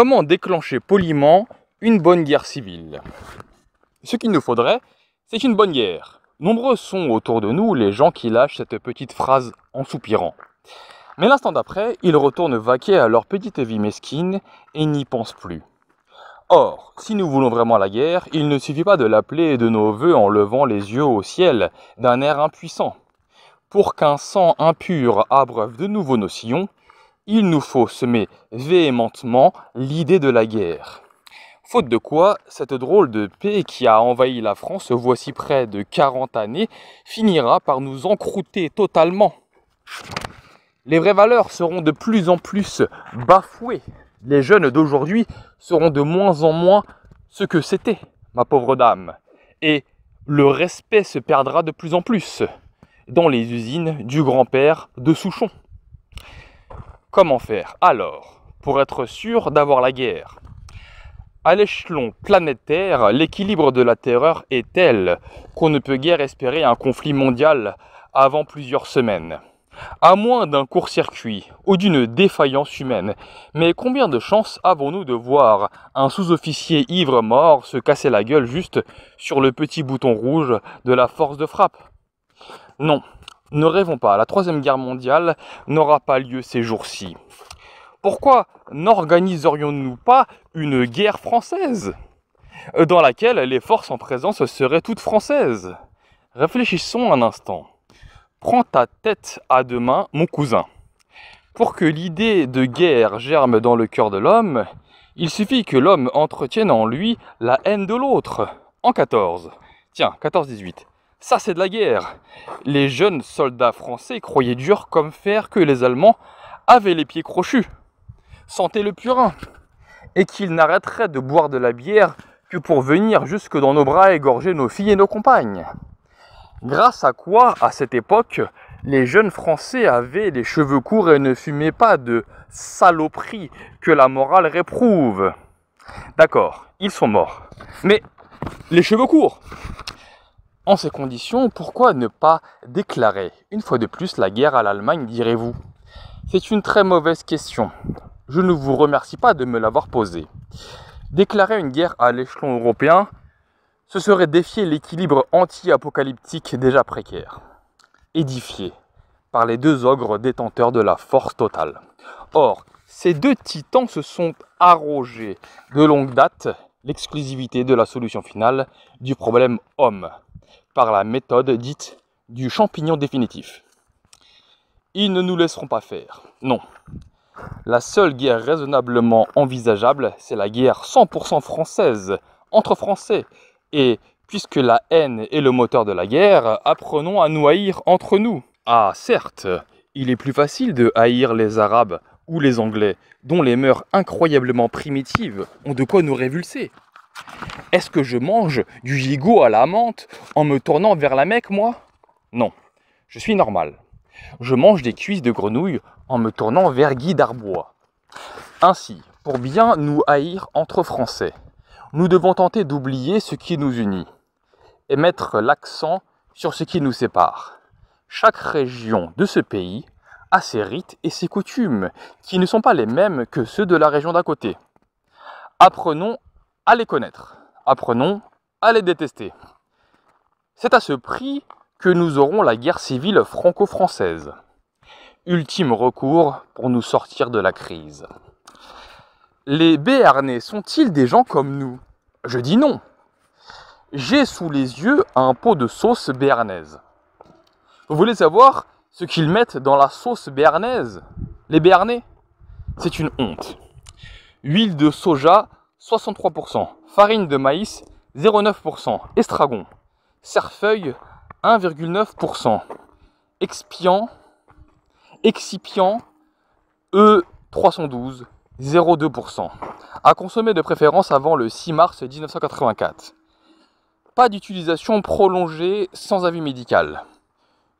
Comment déclencher poliment une bonne guerre civile Ce qu'il nous faudrait, c'est une bonne guerre. Nombreux sont autour de nous les gens qui lâchent cette petite phrase en soupirant. Mais l'instant d'après, ils retournent vaquer à leur petite vie mesquine et n'y pensent plus. Or, si nous voulons vraiment la guerre, il ne suffit pas de l'appeler de nos voeux en levant les yeux au ciel d'un air impuissant. Pour qu'un sang impur abreuve de nouveaux nos il nous faut semer véhémentement l'idée de la guerre. Faute de quoi, cette drôle de paix qui a envahi la France voici près de 40 années finira par nous encroûter totalement. Les vraies valeurs seront de plus en plus bafouées. Les jeunes d'aujourd'hui seront de moins en moins ce que c'était, ma pauvre dame. Et le respect se perdra de plus en plus dans les usines du grand-père de Souchon. Comment faire alors pour être sûr d'avoir la guerre à l'échelon planétaire, l'équilibre de la terreur est tel qu'on ne peut guère espérer un conflit mondial avant plusieurs semaines. À moins d'un court-circuit ou d'une défaillance humaine. Mais combien de chances avons-nous de voir un sous-officier ivre mort se casser la gueule juste sur le petit bouton rouge de la force de frappe Non, ne rêvons pas, la Troisième Guerre mondiale n'aura pas lieu ces jours-ci. Pourquoi n'organiserions-nous pas une guerre française dans laquelle les forces en présence seraient toutes françaises Réfléchissons un instant. Prends ta tête à deux mains, mon cousin. Pour que l'idée de guerre germe dans le cœur de l'homme, il suffit que l'homme entretienne en lui la haine de l'autre. En 14. Tiens, 14-18. Ça, c'est de la guerre. Les jeunes soldats français croyaient dur comme fer que les Allemands avaient les pieds crochus, sentaient le purin, et qu'ils n'arrêteraient de boire de la bière que pour venir jusque dans nos bras égorger nos filles et nos compagnes. Grâce à quoi, à cette époque, les jeunes Français avaient les cheveux courts et ne fumaient pas de saloperies que la morale réprouve. D'accord, ils sont morts. Mais les cheveux courts, en ces conditions, pourquoi ne pas déclarer une fois de plus la guerre à l'Allemagne, direz-vous C'est une très mauvaise question. Je ne vous remercie pas de me l'avoir posée. Déclarer une guerre à l'échelon européen, ce serait défier l'équilibre anti-apocalyptique déjà précaire, édifié par les deux ogres détenteurs de la force totale. Or, ces deux titans se sont arrogés de longue date l'exclusivité de la solution finale du problème homme par la méthode dite du champignon définitif. Ils ne nous laisseront pas faire. Non. La seule guerre raisonnablement envisageable, c'est la guerre 100% française entre Français. Et puisque la haine est le moteur de la guerre, apprenons à nous haïr entre nous. Ah, certes, il est plus facile de haïr les Arabes ou les Anglais, dont les mœurs incroyablement primitives ont de quoi nous révulser. Est-ce que je mange du gigot à la menthe en me tournant vers la Mecque, moi Non, je suis normal. Je mange des cuisses de grenouille en me tournant vers Guy d'Arbois. Ainsi, pour bien nous haïr entre Français, nous devons tenter d'oublier ce qui nous unit et mettre l'accent sur ce qui nous sépare. Chaque région de ce pays a ses rites et ses coutumes qui ne sont pas les mêmes que ceux de la région d'à côté. Apprenons à les connaître apprenons à les détester. C'est à ce prix que nous aurons la guerre civile franco-française. Ultime recours pour nous sortir de la crise. Les Béarnais sont-ils des gens comme nous Je dis non. J'ai sous les yeux un pot de sauce béarnaise. Vous voulez savoir ce qu'ils mettent dans la sauce béarnaise Les Béarnais C'est une honte. Huile de soja 63%, farine de maïs 0,9%, estragon, cerfeuil 1,9%, expiant, excipient E312 0,2%, à consommer de préférence avant le 6 mars 1984. Pas d'utilisation prolongée sans avis médical.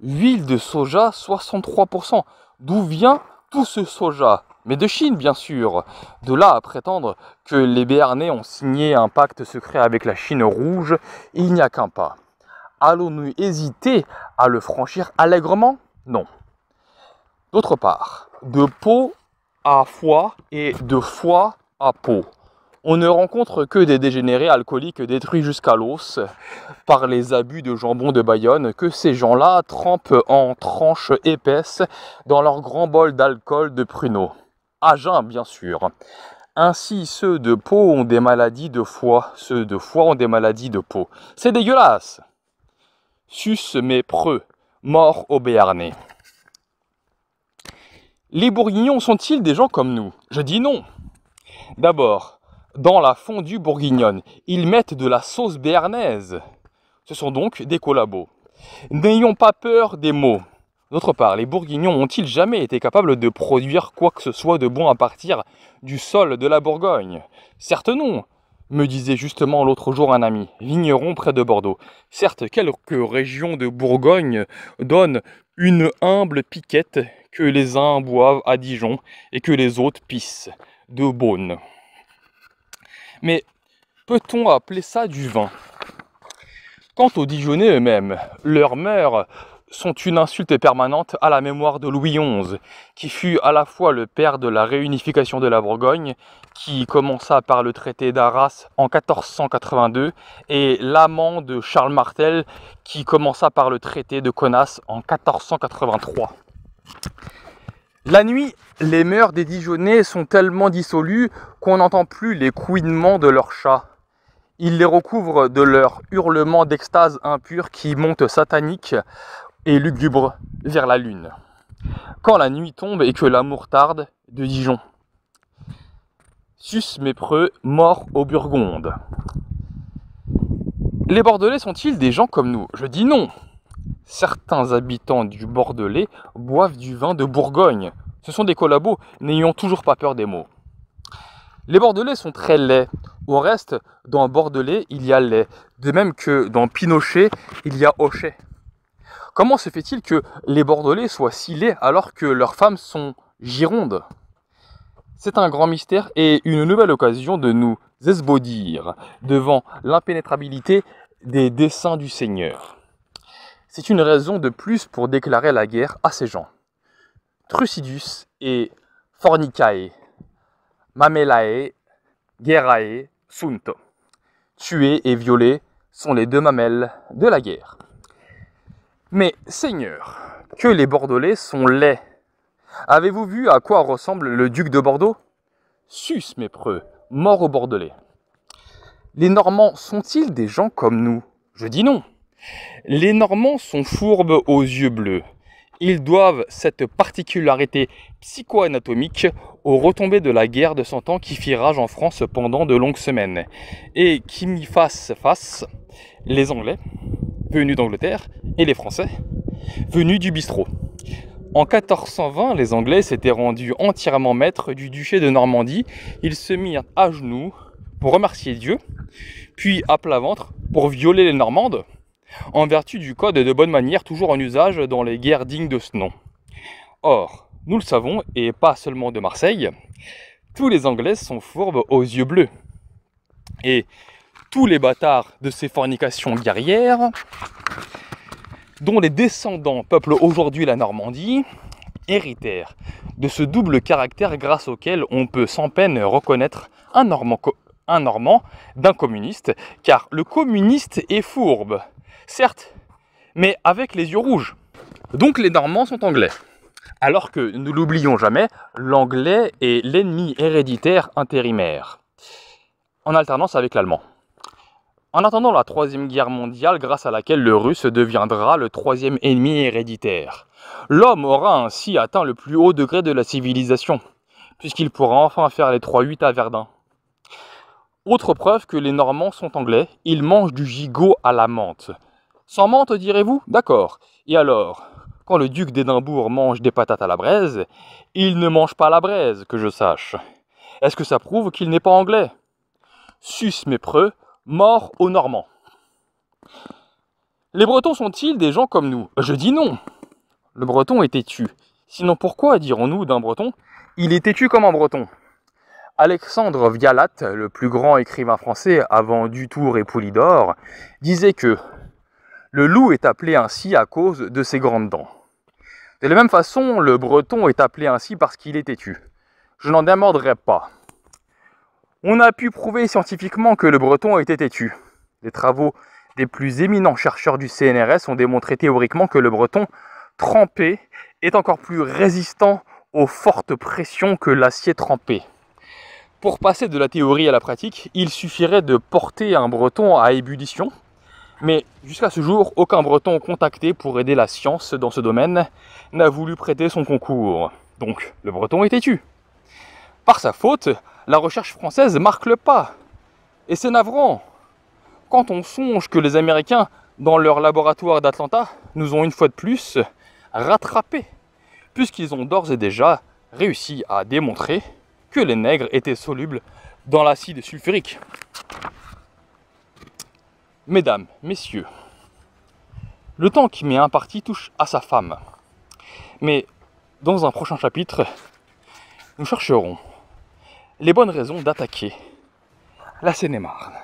Huile de soja 63%. D'où vient tout ce soja mais de Chine, bien sûr. De là à prétendre que les Béarnais ont signé un pacte secret avec la Chine rouge, il n'y a qu'un pas. Allons-nous hésiter à le franchir allègrement Non. D'autre part, de peau à foie et de foie à peau. On ne rencontre que des dégénérés alcooliques détruits jusqu'à l'os par les abus de jambon de Bayonne que ces gens-là trempent en tranches épaisses dans leur grand bol d'alcool de pruneau. Agin, bien sûr. Ainsi, ceux de peau ont des maladies de foie, ceux de foie ont des maladies de peau. C'est dégueulasse Sus mes preux, mort au Béarnais. Les bourguignons sont-ils des gens comme nous Je dis non. D'abord, dans la fondue bourguignonne, ils mettent de la sauce béarnaise. Ce sont donc des collabos. N'ayons pas peur des mots. D'autre part, les Bourguignons ont-ils jamais été capables de produire quoi que ce soit de bon à partir du sol de la Bourgogne Certes non, me disait justement l'autre jour un ami, vigneron près de Bordeaux. Certes, quelques régions de Bourgogne donnent une humble piquette que les uns boivent à Dijon et que les autres pissent de Beaune. Mais peut-on appeler ça du vin Quant aux Dijonnais eux-mêmes, leur mère sont une insulte permanente à la mémoire de Louis XI, qui fut à la fois le père de la réunification de la Bourgogne, qui commença par le traité d'Arras en 1482, et l'amant de Charles Martel, qui commença par le traité de Conas en 1483. La nuit, les mœurs des Dijonnais sont tellement dissolues qu'on n'entend plus les couinements de leurs chats. Ils les recouvrent de leurs hurlements d'extase impure qui montent sataniques et lugubre vers la lune. Quand la nuit tombe et que l'amour tarde, de Dijon. Sus mépreux, mort aux Burgondes. Les Bordelais sont-ils des gens comme nous Je dis non. Certains habitants du Bordelais boivent du vin de Bourgogne. Ce sont des collabos, n'ayant toujours pas peur des mots. Les Bordelais sont très laids. Au reste, dans Bordelais, il y a lait. De même que dans Pinochet, il y a Hochet. Comment se fait-il que les Bordelais soient si laids alors que leurs femmes sont girondes C'est un grand mystère et une nouvelle occasion de nous esbaudir devant l'impénétrabilité des desseins du Seigneur. C'est une raison de plus pour déclarer la guerre à ces gens. Trucidus et Fornicae, Mamelae, Guerrae, Sunto. tués et violés sont les deux mamelles de la guerre. Mais Seigneur, que les Bordelais sont laids. Avez-vous vu à quoi ressemble le duc de Bordeaux Sus, mépreux, mort aux Bordelais. Les Normands sont-ils des gens comme nous Je dis non. Les Normands sont fourbes aux yeux bleus. Ils doivent cette particularité psychoanatomique aux retombées de la guerre de 100 Ans qui fit rage en France pendant de longues semaines. Et qui m'y fasse face, les Anglais, venus d'Angleterre, et les Français, venus du bistrot. En 1420, les Anglais s'étaient rendus entièrement maîtres du duché de Normandie. Ils se mirent à genoux pour remercier Dieu, puis à plat ventre pour violer les Normandes, en vertu du code de bonne manière toujours en usage dans les guerres dignes de ce nom. Or, nous le savons, et pas seulement de Marseille, tous les Anglais sont fourbes aux yeux bleus. Et tous les bâtards de ces fornications guerrières, dont les descendants peuplent aujourd'hui la Normandie, héritèrent de ce double caractère grâce auquel on peut sans peine reconnaître un Normand un Normand d'un communiste, car le communiste est fourbe, certes, mais avec les yeux rouges. Donc les Normands sont anglais. Alors que, nous l'oublions jamais, l'anglais est l'ennemi héréditaire intérimaire, en alternance avec l'allemand. En attendant la Troisième Guerre mondiale, grâce à laquelle le russe deviendra le troisième ennemi héréditaire, l'homme aura ainsi atteint le plus haut degré de la civilisation, puisqu'il pourra enfin faire les 3-8 à Verdun. Autre preuve que les Normands sont anglais, ils mangent du gigot à la menthe. Sans menthe, direz-vous D'accord. Et alors, quand le duc d'Édimbourg mange des patates à la braise, il ne mange pas la braise, que je sache. Est-ce que ça prouve qu'il n'est pas anglais Sus mépreux, mort aux Normands. Les Bretons sont-ils des gens comme nous Je dis non. Le Breton est têtu. Sinon pourquoi dirons-nous d'un Breton Il est têtu comme un Breton. Alexandre Vialat, le plus grand écrivain français avant Dutour et Poulidor, disait que le loup est appelé ainsi à cause de ses grandes dents. De la même façon, le breton est appelé ainsi parce qu'il est têtu. Je n'en démordrai pas. On a pu prouver scientifiquement que le breton était têtu. Les travaux des plus éminents chercheurs du CNRS ont démontré théoriquement que le breton trempé est encore plus résistant aux fortes pressions que l'acier trempé. Pour passer de la théorie à la pratique, il suffirait de porter un breton à ébullition, mais jusqu'à ce jour, aucun breton contacté pour aider la science dans ce domaine n'a voulu prêter son concours. Donc le breton est têtu. Par sa faute, la recherche française marque le pas. Et c'est navrant. Quand on songe que les Américains, dans leur laboratoire d'Atlanta, nous ont une fois de plus rattrapés, puisqu'ils ont d'ores et déjà réussi à démontrer que les nègres étaient solubles dans l'acide sulfurique. Mesdames, messieurs, le temps qui m'est imparti touche à sa femme. Mais dans un prochain chapitre, nous chercherons les bonnes raisons d'attaquer la seine marne